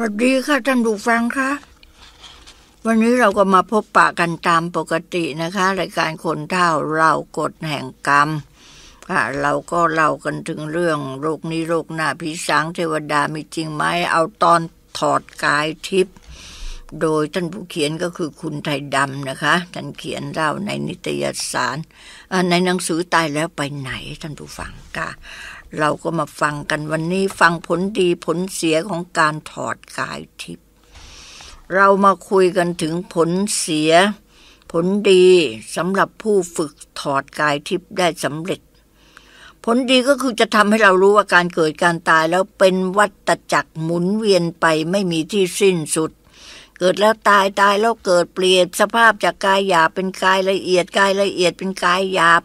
สวัสดีค่ะท่านผู้ฟังคะวันนี้เราก็มาพบปะกันตามปกตินะคะรายการคนเท่าเรากฎแห่งกรรม ค่ะ เราก็เล่ากันถึงเรื่อง โรคนี้โรคหน้าผีสางเทวดามีจริงไหมเอาตอนถอดกายทิพย์โดยท่านผู้เขียนก็คือคุณไทยดำนะคะท่านเขียนเล่าในนิตยสารในหนังสือตายแล้วไปไหนท่านผู้ฟังค่ะเราก็มาฟังกันวันนี้ฟังผลดีผลเสียของการถอดกายทิพย์เรามาคุยกันถึงผลเสีย ผลดีสำหรับผู้ฝึกถอดกายทิพย์ได้สำเร็จ ผลดีก็คือจะทำให้เรารู้ว่าการเกิดการตายแล้วเป็นวัตจักรหมุนเวียนไปไม่มีที่สิ้นสุด เกิดแล้วตายตายแล้วเกิดเปลี่ยนสภาพจากกายหยาบเป็นกายละเอียดกายละเอียดเป็นกายหยาบ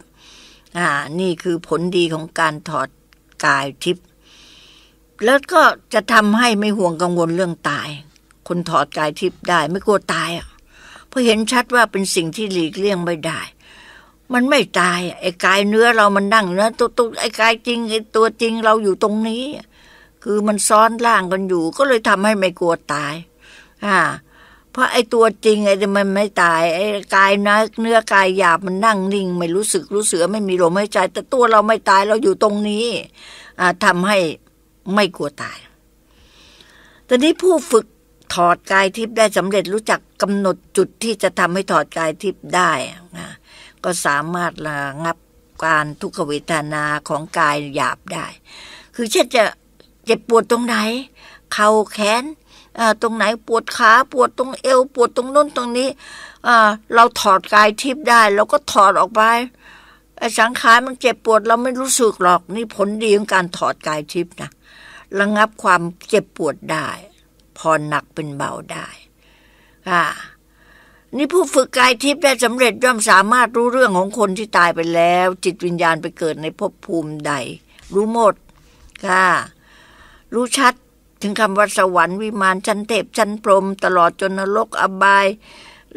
อ่า นี่คือผลดีของการถอดกายทิพย์แล้วก็จะทำให้ไม่ห่วงกังวลเรื่องตาย คนถอดกายทิพย์ได้ ไม่กลัวตายอ่ะเพราะเห็นชัดว่าเป็นสิ่งที่หลีกเลี่ยงไม่ได้ มันไม่ตายไอ้กายเนื้อเรามันนั่งเนื้อตุ๊กไอ้กายจริง ไอ้ตัวจริงเราอยู่ตรงนี้คือมันซ้อนล่างกันอยู่ ก็เลยทำให้ไม่กลัวตาย อ่าเพราะไอ้ตัวจริงไอ้มันไม่ตายไอ้กายนะเนื้อกายหยาบมันนั่งนิ่ง ไม่รู้สึกรู้เสือไม่มีลมหายใจแต่ตัวเราไม่ตายเราอยู่ตรงนี้ทำให้ไม่กลัวตาย ตอนนี้ผู้ฝึกถอดกายทิพย์ได้สำเร็จรู้จักกำหนดจุดที่จะทำให้ถอดกายทิพย์ได้นะก็สามารถระงับการทุกขเวทนาของกายหยาบได้ คือเช่นจะเจ็บปวดตรงไหน เข่าแขนตรงไหนปวดขาปวดตรงเอวปวดตรงน้นตรงนี้เราถอดกายทิพย์ได้เราก็ถอดออกไปสังขารมันเจ็บปวดเราไม่รู้สึกหรอก นี่ผลดีของการถอดกายทิพย์นะระงับความเจ็บปวดได้ผ่อนหนักเป็นเบาได้ ค่ะนี่ผู้ฝึกกายทิพย์ได้สำเร็จย่อมสามารถรู้เรื่องของคนที่ตายไปแล้ว จิตวิญญาณไปเกิดในภพภูมิใด รู้หมดค่ะรู้ชัดถึงคำว่าสวรรค์วิมานชั้นเทพ ชั้นพรม ตลอดจนนรกอบาย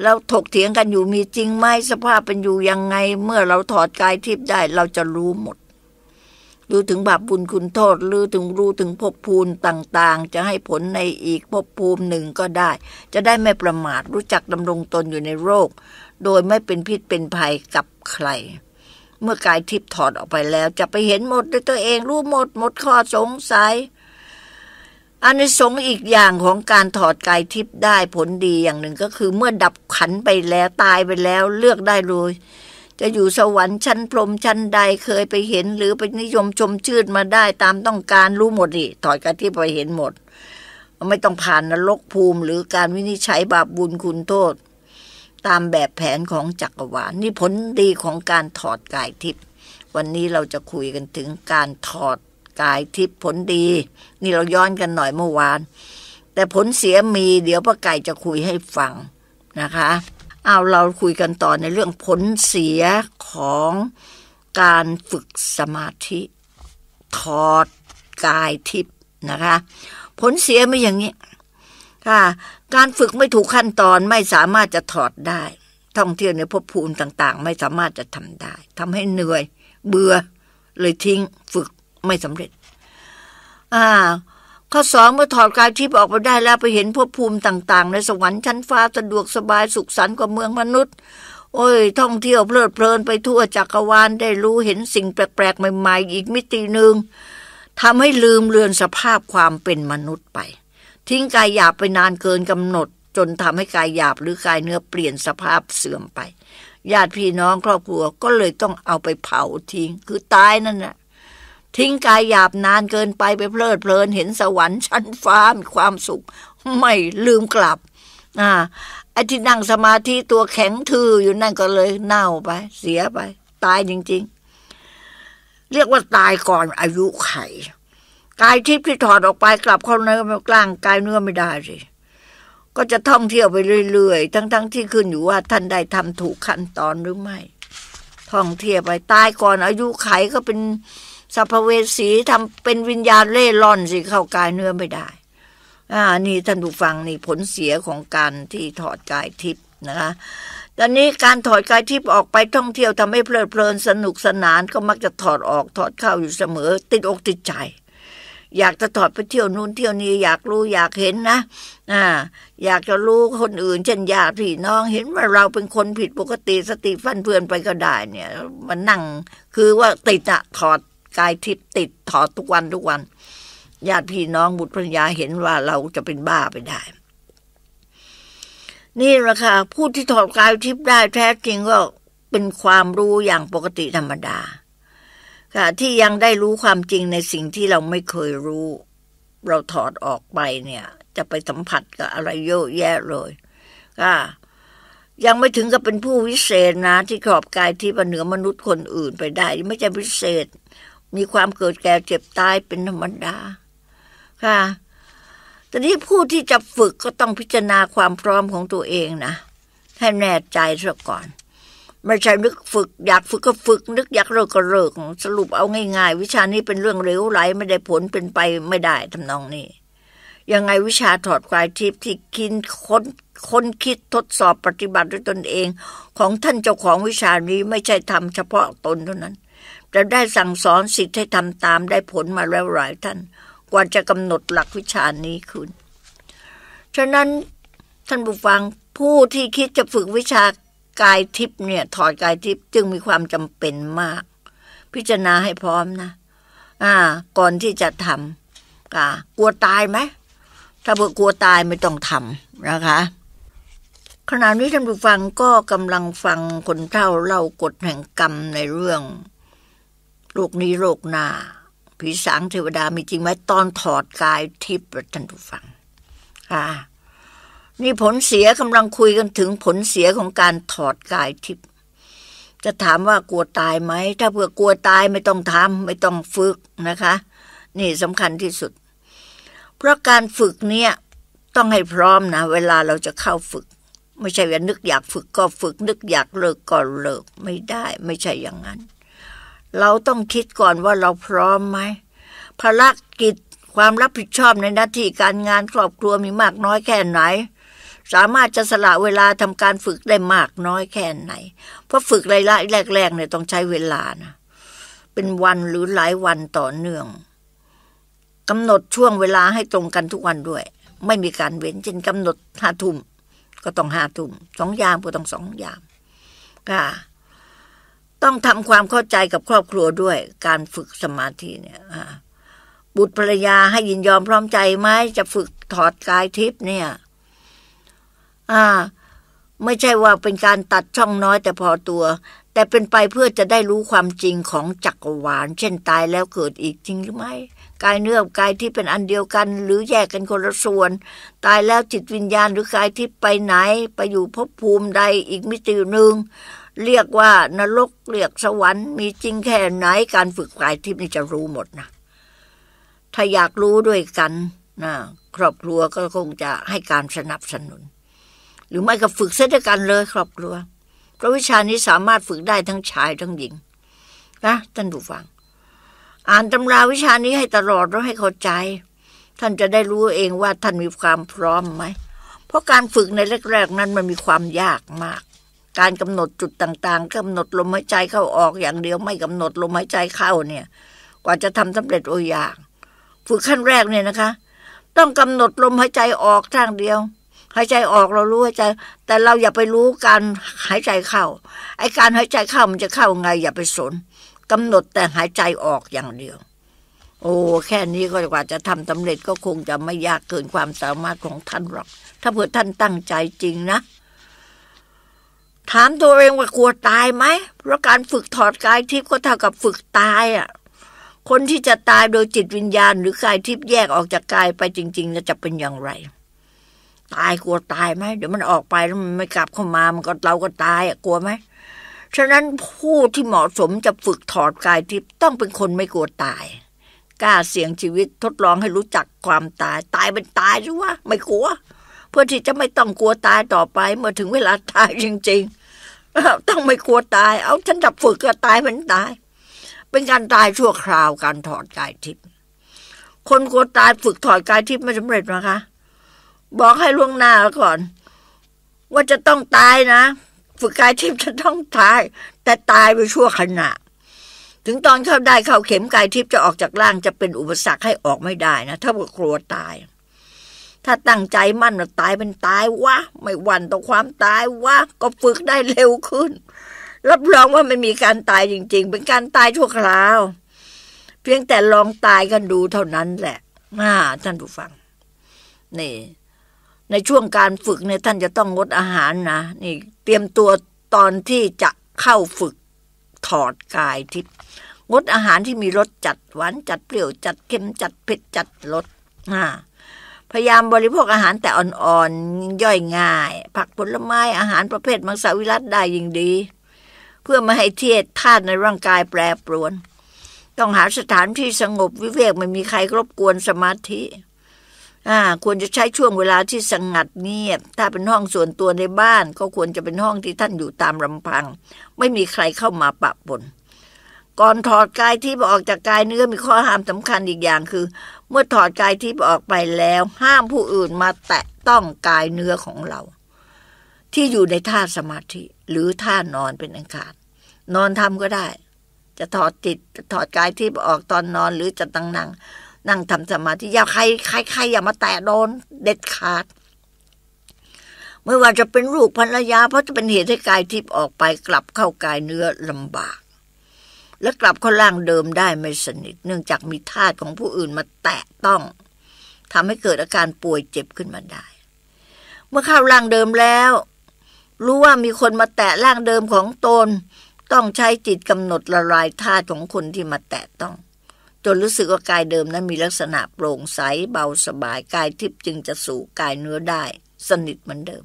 แล้วถกเถียงกันอยู่มีจริงไหมสภาพเป็นอยู่ยังไง เมื่อเราถอดกายทิพย์ได้เราจะรู้หมด รู้ถึงบาปบุญคุณโทษรู้ถึงรู้ถึงภพภูมิต่างๆ จะให้ผลในอีกภพภูมิหนึ่งก็ได้ จะได้ไม่ประมาทรู้จักดำรงตนอยู่ในโรค โดยไม่เป็นพิษเป็นภัยกับใคร เมื่อกายทิพย์ถอดออกไปแล้ว จะไปเห็นหมดด้วยตัวเองรู้หมด หมดข้อสงสัยอันิสงอีกอย่างของการถอดกายทิพย์ได้ผลดีอย่างหนึ่งก็คือ เมื่อดับขันไปแล้วตายไปแล้ว เลือกได้เลย จะอยู่สวรรค์ชั้นพรมชั้นใดเคยไปเห็นหรือไปนิยมชมชื่นมาได้ตามต้องการรู้หมดดิถอดกายทิพย์ไปเห็นหมด ไม่ต้องผ่านนรกภูมิ หรือการวินิจฉัยบาปบุญคุณโทษ ตามแบบแผนของจักรวาลนี่ผลดีของการถอดกายทิพย์วันนี้เราจะคุยกันถึงการถอดกายทิพย์ผลดีนี่เราย้อนกันหน่อยเมื่อวาน แต่ผลเสียมีเดี๋ยวป้าไก่จะคุยให้ฟังนะคะเอาเราคุยกันต่อในเรื่องผลเสียของการฝึกสมาธิ ถอดกายทิพย์นะคะ ผลเสียไม่อย่างนี้ค่ะการฝึกไม่ถูกขั้นตอนไม่สามารถจะถอดได้ ท่องเที่ยวในภพภูมิต่าง ๆ ไม่สามารถจะทำได้ทำให้เหนื่อยเบื่อเลยทิ้งฝึกไม่สำเร็จ อ่า ข้อสองเมื่อถอดกายทิพย์ออกมาได้แล้วไปเห็นพวกภูมิต่าง ๆ ในสวรรค์ชั้นฟ้าสะดวกสบายสุขสันต์กว่าเมืองมนุษย์ โอ้ย ท่องเที่ยวเพลิดเพลินไปทั่วจักรวาลได้รู้เห็นสิ่งแปลกๆ ใหม่ๆ อีกมิติหนึ่งทำให้ลืมเลือนสภาพความเป็นมนุษย์ไป ทิ้งกายหยาบไปนานเกินกำหนดจนทำให้กายหยาบหรือกายเนื้อเปลี่ยนสภาพเสื่อมไปญาติพี่น้องครอบครัวก็เลยต้องเอาไปเผาทิ้ง คือตายนั่นแหละทิ้งกายหยาบนานเกินไปไปเพลิดเพลินเห็นสวรรค์ชั้นฟ้ามีความสุขไม่ลืมกลับ อ่าไอ้ที่นั่งสมาธิตัวแข็งทื่ออยู่นั่นก็เลย เน่าไป เสียไป ตายจริง ๆ เรียกว่าตายก่อน อายุไขกายทิพย์ที่ถอดออกไปกลับเข้าในกลาง กายเนื้อไม่ได้สิก็จะท่องเที่ยวไปเรื่อยๆทั้งๆทที่ขึ้นอยู่ว่าท่านได้ทำถูกขั้นตอนหรือไม่ ท่องเที่ยวไปตายก่อน อายุไขก็เป็นสัพเวสีทำเป็นวิญญาณเล่ร่อนสิ เข้ากายเนื้อไม่ได้ อ่า นี่ท่านผู้ฟังนี่ผลเสียของการที่ถอดกายทิพย์นะคะตอนนี้การถอดกายทิพย์ออกไปท่องเที่ยวทำให้เพลิดเพลิน สนุกสนานก็มักจะถอดออกถอดเข้าอยู่เสมอ ติดอกติดใจ อยากจะถอดไปเที่ยวนู่นเที่ยวนี้ อยากรู้อยากเห็นนะ อ่า อยากจะรู้คนอื่นเช่นญาติพี่น้อง เห็นว่าเราเป็นคนผิดปกติสติฟั่นเฟือนไปก็ได้ เนี่ย มันนั่งคือว่าติดอะถอดกายทิพย์ติดถอดทุกวันทุกวันญาติพี่น้องบุตรภรรยาเห็นว่าเราจะเป็นบ้าไปได้ นี่แหละค่ะผู้ที่ถอดกายทิพย์ได้ แท้จริงก็เป็นความรู้อย่างปกติธรรมดา ค่ะ ที่ยังได้รู้ความจริงในสิ่งที่เราไม่เคยรู้ เราถอดออกไปเนี่ย จะไปสัมผัสกับอะไรเยอะแยะเลย ค่ะ ยังไม่ถึงกับเป็นผู้วิเศษนะที่ขอบกายที่เหนือมนุษย์คนอื่นไปได้ ไม่ใช่วิเศษมีความเกิดแก่เจ็บตายเป็นธรรมดา ค่ะ ตอนนี้ผู้ที่จะฝึกก็ต้องพิจารณาความพร้อมของตัวเองนะให้แน่ใจซะก่อนไม่ใช่นึกฝึก อยากฝึกก็ฝึก นึกอยากเลิกก็เลิกสรุปเอาง่าย ๆ วิชานี้เป็นเรื่องเร็วไหลไม่ได้ผลเป็นไปไม่ได้ทำนองนี้ ยังไงวิชาถอดควายทิพย์ที่คินค้นค้นคิดทดสอบปฏิบัติด้วยตนเอง ของท่านเจ้าของวิชานี้ไม่ใช่ทำเฉพาะตนเท่านั้นแต่ได้สั่งสอนสิทธิ์ให้ทำตามได้ผลมาแล้วหลายท่าน กว่าจะกำหนดหลักวิชานี้ขึ้นฉะนั้น ท่านผู้ฟังผู้ที่คิดจะฝึกวิชากายทิพย์เนี่ย ถอดกายทิพย์จึงมีความจำเป็นมาก พิจารณาให้พร้อมนะ อ่า ก่อนที่จะทำกกลัวตายไหมถ้าเบื่อกลัวตายไม่ต้องทำนะคะ ขณะนี้ท่านผู้ฟังก็กำลังฟังคนเท่าเล่ากฎแห่งกรรมในเรื่องโรคนี้โรคหน้าผีสางเทวดามีจริงไหมตอนถอดกายทิพย์ท่านผู้ฟังค่ะนี่ผลเสียกำลังคุยกันถึงผลเสียของการถอดกายทิพย์จะถามว่ากลัวตายไหม ถ้าเผื่อกลัวตายไม่ต้องทำไม่ต้องฝึกนะคะ นี่สำคัญที่สุด เพราะการฝึกเนี่ยต้องให้พร้อมนะเวลาเราจะเข้าฝึก ไม่ใช่ว่านึกอยากฝึกก็ฝึก นึกอยากเลิกก็เลิกไม่ได้ไม่ใช่อย่างนั้นเราต้องคิดก่อนว่าเราพร้อมไหมภารกิจความรับผิดชอบในหน้าที่การงานครอบครัวมีมากน้อยแค่ไหน สามารถจะสละเวลาทำการฝึกได้มากน้อยแค่ไหน เพราะฝึกระยะแรกๆเนี่ยต้องใช้เวลานะ เป็นวันหรือหลายวันต่อเนื่องกำหนดช่วงเวลาให้ตรงกันทุกวันด้วย ไม่มีการเว้นเช่นกำหนดห้าทุ่มก็ต้องห้าทุ่ม สองยามก็ต้องสองยามก็ต้องทำความเข้าใจกับครอบครัวด้วยการฝึกสมาธิเนี่ยบุตรภรรยาให้ยินยอมพร้อมใจไหมจะฝึกถอดกายทิพย์เนี่ย อ่า ไม่ใช่ว่าเป็นการตัดช่องน้อยแต่พอตัว แต่เป็นไปเพื่อจะได้รู้ความจริงของจักรวาลเช่น ตายแล้วเกิดอีกจริงหรือไม่กายเนื้อกายที่เป็นอันเดียวกันหรือแยกกันคนละส่วน ตายแล้วจิตวิญญาณหรือกายที่ไปไหน ไปอยู่ภพภูมิใดอีกมิติหนึ่งเรียกว่านรกเรียกสวรรค์มีจริงแค่ไหน การฝึกกายทิพย์นี่จะรู้หมดนะถ้าอยากรู้ด้วยกันนะครอบครัวก็คงจะให้การสนับสนุน หรือไม่ก็ฝึกเสด้วยกันเลย ครอบครัวเพราะวิชานี้สามารถฝึกได้ทั้งชายทั้งหญิงนะท่านผู้ฟัง อ่านตำราวิชานี้ให้ตลอดแล้วให้เข้าใจ ท่านจะได้รู้เองว่าท่านมีความพร้อมไหมเพราะการฝึกในแรก ๆนั้นมันมีความยากมากการกำหนดจุดต่าง ๆกำหนดลมหายใจเข้าออกอย่างเดียว ไม่กำหนดลมหายใจเข้าเนี่ย กว่าจะทำสำเร็จโอยากฝึกขั้นแรกเนี่ยนะคะ ต้องกำหนดลมหายใจออกทางเดียว หายใจออกเรารู้หายใจ แต่เราอย่าไปรู้การหายใจเข้าไอการหายใจเข้ามันจะเข้าไงอย่าไปสน กำหนดแต่หายใจออกอย่างเดียว โอ้แค่นี้ก็กว่าจะทำสำเร็จก็คงจะไม่ยากเกินความสามารถของท่านหรอก ถ้าเผื่อท่านตั้งใจจริงนะถามตัวเองว่ากลัวตายไหมเพราะการฝึกถอดกายทิพย์ก็เท่ากับฝึกตายอะ่ะ คนที่จะตายโดยจิตวิญญาณ หรือกายทิพย์แยกออกจากกายไปจริงๆแล้วจะเป็นอย่างไร ตายกลัวตายไหมเดี๋ยวมันออกไปแล้วมัน ไม่กลับ เข้ามามันก็เราก็ตายอะ่ะ กลัวไหมฉะนั้นผู้ที่เหมาะสมจะฝึกถอดกายทิพย์ต้องเป็นคนไม่กลัวตายกล้าเสี่ยงชีวิตทดลองให้รู้จักความตาย ตายเป็นตายใช่วาไม่กลัว เพื่อที่จะไม่ต้องกลัวตายต่อไปเมื่อถึงเวลาตายจริงต้องไม่กลัวตาย เอาฉันจะฝึกก็ตายเหมือนตาย เป็นการตายชั่วคราว การถอดกายทิพย์ คนกลัวตายฝึกถอดกายทิพย์ไม่สำเร็จนะคะ บอกให้ล่วงหน้าก่อน ว่าจะต้องตายนะฝึกกายทิพย์จะต้องตาย แต่ตายไปชั่วขณะ ถึงตอนเข้าได้เข้าเข็มกายทิพย์จะออกจากร่างจะเป็นอุปสรรคให้ออกไม่ได้นะถ้าบอากลัวตายถ้าตั้งใจมั่นตายเป็นตายวะไม่หวั่นต่อความตายวะก็ฝึกได้เร็วขึ้น รับรองว่าไม่มีการตายจริงๆเป็นการตายชั่วคราว เพียงแต่ลองตายกันดูเท่านั้นแหละมาท่านผู้ฟังนี่ ในช่วงการฝึกเนี่ยท่านจะต้องงดอาหารนะนี่ เตรียมตัวตอนที่จะเข้าฝึกถอดกายทิพย์งดอาหารที่มีรสจัดหวานจัดเปรี้ยวจัดเค็มจัดเผ็ดจัดรสอ่าพยายามบริโภคอาหารแต่อ่อนๆย่อยง่ายผักผลไม้อาหารประเภทมังสวิรัตได้ยิ่งดี เพื่อไม่ให้เทียดธาตุในร่างกายแปรปรวน ต้องหาสถานที่สงบวิเวกไม่มีใครรบกวนสมาธิควรจะใช้ช่วงเวลาที่สงัดเงียบ ถ้าเป็นห้องส่วนตัวในบ้าน ก็ควรจะเป็นห้องที่ท่านอยู่ตามลำพัง ไม่มีใครเข้ามาปะปนก่อนถอดกายทิพย์ออกจากกายเนื้อมีข้อห้ามสำคัญอีกอย่างคือ เมื่อถอดกายทิพย์ออกไปแล้ว ห้ามผู้อื่นมาแตะต้องกายเนื้อของเรา ที่อยู่ในท่าสมาธิหรือท่านอนเป็นอังคารนอนทำก็ได้ จะถอดจิตถอดกายทิพย์ออกตอนนอนหรือจะตั้งนั่ง นั่งทำสมาธิอย่าใครใครใครอย่ามาแตะโดนเด็ดขาดไม่ว่าจะเป็นลูกภรรยาเพราะจะเป็นเหตุให้กายทิพย์ออกไป กลับเข้ากายเนื้อลำบากและกลับเข้าล่างเดิมได้ไม่สนิทเนื่องจากมีธาตุของผู้อื่นมาแตะต้องทำให้เกิดอาการป่วยเจ็บขึ้นมาได้ เมื่อเข้าล่างเดิมแล้ว รู้ว่ามีคนมาแตะล่างเดิมของตน ต้องใช้จิตกำหนดละลายธาตุของคนที่มาแตะต้อง จนรู้สึกว่ากายเดิมนั้นมีลักษณะโปร่งใสเบาสบาย กายทิพย์จึงจะสู่กายเนื้อได้ สนิทเหมือนเดิม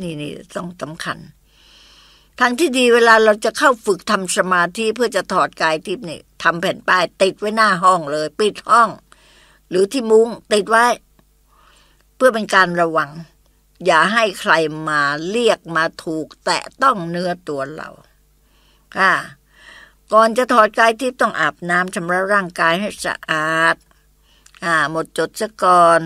นี่นี่ต้องสำคัญทางที่ดีเวลาเราจะเข้าฝึกทำสมาธิเพื่อจะถอดกายทิพย์นี่ทำแผ่นป้ายติดไว้หน้าห้องเลย ปิดห้อง หรือที่มุง้งติดไว้ เพื่อเป็นการระวังอย่าให้ใครมาเรียกมาถูกแตะต้องเนื้อตัวเรา ค่ะ ก่อนจะถอด กายทิพย์ต้องอาบน้ำชำระร่างกายให้สะอาด อ่า หมดจดซะก่อน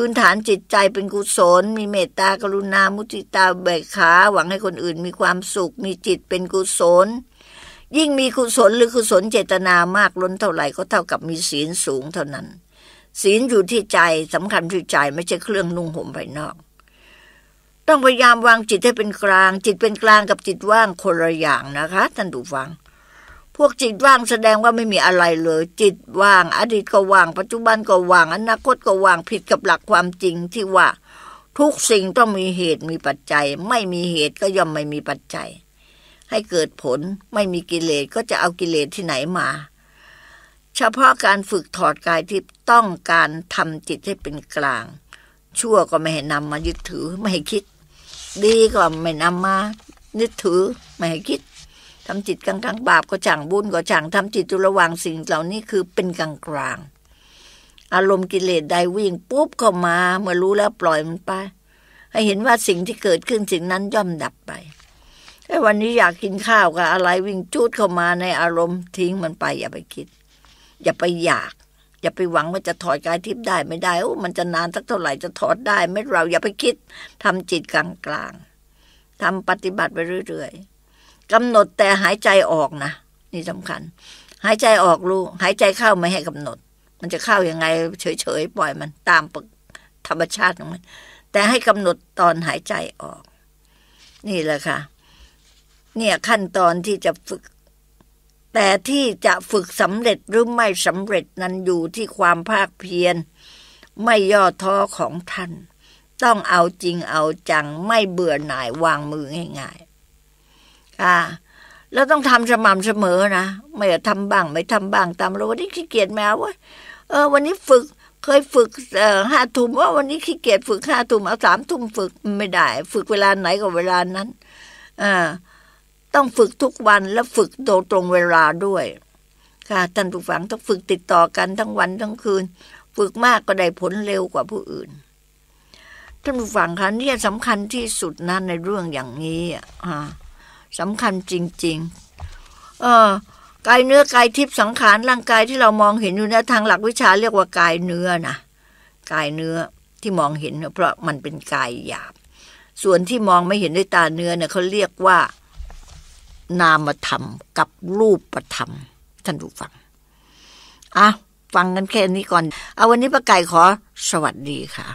พื้นฐานจิตใจเป็นกุศลมีเมตตากรุณามุติตาเบิกขาหวังให้คนอื่นมีความสุขมีจิตเป็นกุศลยิ่งมีกุศลหรือกุศลเจตนามากล้นเท่าไหร่ก็เท่ากับมีศีลสูงเท่านั้น ศีลอยู่ที่ใจสำคัญที่ใจไม่ใช่เครื่องนุ่งห่มภายนอก ต้องพยายามวางจิตให้เป็นกลางจิตเป็นกลางกับจิตว่างคนละอย่างนะคะท่านดูฟังพวกจิตว่างแสดงว่าไม่มีอะไรเลย จิตว่างอดีตก็ว่าง ปัจจุบันก็ว่างอนาคตก็ว่างผิดกับหลักความจริงที่ว่า ทุกสิ่งต้องมีเหตุมีปัจจัย ไม่มีเหตุก็ย่อมไม่มีปัจจัย ให้เกิดผลไม่มีกิเลสก็จะเอากิเลสที่ไหนมา เฉพาะการฝึกถอดกายที่ต้องการทำจิตให้เป็นกลาง ชั่วก็ไม่ให้นำมายึดถือไม่ให้คิด ดีก็ไม่นำมายึดถือ ไม่ให้คิดทำจิตกลางๆบาปก็่ังบุญก็่ังทำจิตอยู่ระหว่างสิ่งเหล่านี้คือเป็นกลางๆอารมณ์กิเลสใดวิ่งปุ๊บเข้ามา เมื่อรู้แล้วปล่อยมันไป ให้เห็นว่าสิ่งที่เกิดขึ้น สิ่งนั้นย่อมดับไปไอ้วันนี้อยากกินข้าวกับอะไรวิ่งจูดเข้ามาในอารมณ์ทิ้งมันไป อย่าไปคิด อย่าไปอยาก อย่าไปหวังว่าจะถอดกายทิพย์ได้ไม่ได้โอ้ มันจะนานสักเท่าไหร่จะถอดได้ไม่เราอย่าไปคิดทำจิตกลางกลางทำปฏิบัติไปเรื่อย ๆกำหนดแต่หายใจออกนะ นี่สำคัญ หายใจออกรู้หายใจเข้าไม่ให้กำหนด มันจะเข้ายังไง เฉยๆปล่อยมันตามปกธรรมชาติของมันแต่ให้กำหนดตอนหายใจออก นี่แหละค่ะ เนี่ยขั้นตอนที่จะฝึก แต่ที่จะฝึกสำเร็จหรือไม่สำเร็จนั้นอยู่ที่ความภาคเพียร ไม่ย่อท้อของท่าน ต้องเอาจริงเอาจัง ไม่เบื่อหน่ายวางมือง่ายอ่าแล้วต้องทำสม่ำเสมอนะไม่ทำบ้างไม่ทำบ้างตามเราวันนี้ขี้เกียจแมวว่าเออ วันนี้ฝึกเคยฝึกห้าทุ่มว่าวันนี้ขี้เกียจฝึกห้าทุ่มเอาสามทุ่มฝึกไม่ได้ ฝึกเวลาไหนกับเวลานั้นอ่าต้องฝึกทุกวันและฝึกโดตรงเวลาด้วยค่ะท่านผู้ฟังต้องฝึกติดต่อกันทั้งวันทั้งคืน ฝึกมากก็ได้ผลเร็วกว่าผู้อื่นท่านผู้ฟังคะนี่สำคัญที่สุดนะในเรื่องอย่างนี้อ่ะสำคัญจริง ๆ เออกายเนื้อกายทิพย์สังขาร ร่างกายที่เรามองเห็นอยู่นะทางหลักวิชาเรียกว่ากายเนื้อนะกายเนื้อที่มองเห็น เพราะมันเป็นกายหยาบ ส่วนที่มองไม่เห็นด้วยตาเนื้อเนี่ยเขาเรียกว่า นามธรรมกับรูปธรรม ท่านผู้ฟัง อ่ะฟังกันแค่นี้ก่อน เอาวันนี้ป้าไก่ขอสวัสดีค่ะ